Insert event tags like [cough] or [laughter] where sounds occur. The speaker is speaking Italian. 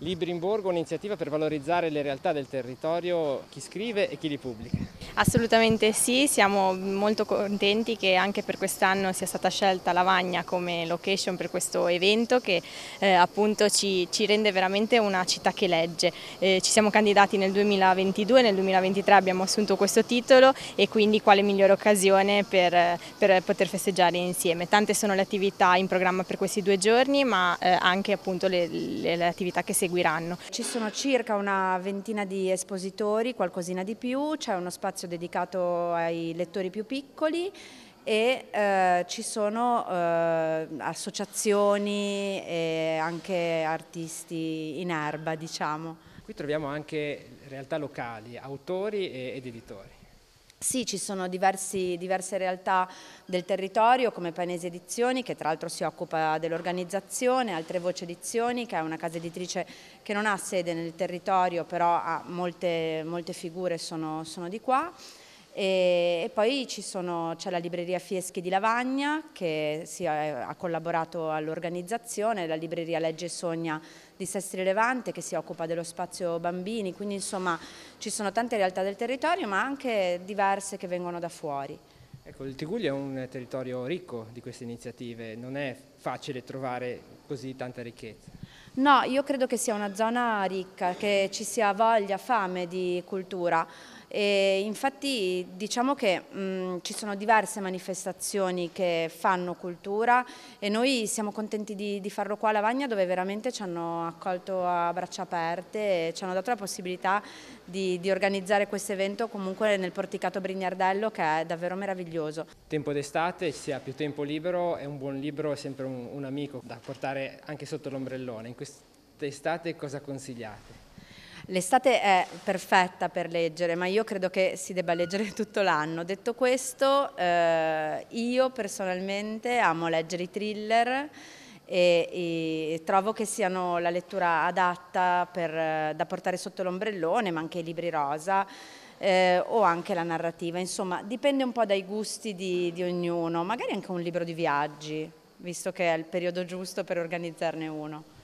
Libri in Borgo un'iniziativa per valorizzare le realtà del territorio, chi scrive e chi li pubblica. Assolutamente sì, siamo molto contenti che anche per quest'anno sia stata scelta Lavagna come location per questo evento che eh, appunto ci, ci, rende veramente una città che legge. Eh, ci siamo candidati nel 2022, nel 2023 abbiamo assunto questo titolo e quindi quale migliore occasione per, per poter festeggiare insieme. Tante sono le attività in programma per questi due giorni ma eh, anche appunto le, le, le attività che seguono seguiranno. Ci sono circa una ventina di espositori, qualcosina di più, c'è uno spazio dedicato ai lettori più piccoli e eh, ci sono eh, associazioni e anche artisti in erba, diciamo. Qui troviamo anche realtà locali, autori ed editori. Sì, ci sono diversi, diverse realtà del territorio come Painese Edizioni che tra l'altro si occupa dell'organizzazione, Altre Voci Edizioni che è una casa editrice che non ha sede nel territorio però ha molte, molte figure sono, sono di qua. E, e poi c'è la libreria Fieschi di Lavagna che sì, eh, ha collaborato all'organizzazione, la libreria Legge Sogna di Sestri Levante che si occupa dello spazio bambini, quindi insomma ci sono tante realtà del territorio ma anche diverse che vengono da fuori. Ecco, il Tiguglio è un territorio ricco di queste iniziative, non è facile trovare così tanta ricchezza. No, io credo che sia una zona ricca, che ci sia voglia, fame di cultura e infatti diciamo che mh, ci sono diverse manifestazioni che fanno cultura e noi siamo contenti di, di farlo qua a Lavagna dove veramente ci hanno accolto a braccia aperte e ci hanno dato la possibilità di, di organizzare questo evento comunque nel porticato Brignardello che è davvero meraviglioso. Tempo d'estate, si ha più tempo libero è un buon libro è sempre un, un amico da portare anche sotto l'ombrellone. In quest'estate cosa consigliate? L'estate è perfetta per leggere, ma io credo che si debba leggere [laughs] tutto l'anno. Detto questo, eh, io personalmente amo leggere i thriller e, e, trovo che siano la lettura adatta per, da portare sotto l'ombrellone, ma anche i libri rosa. Eh, o anche la narrativa, insomma dipende un po' dai gusti di, di ognuno, magari anche un libro di viaggi, visto che è il periodo giusto per organizzarne uno.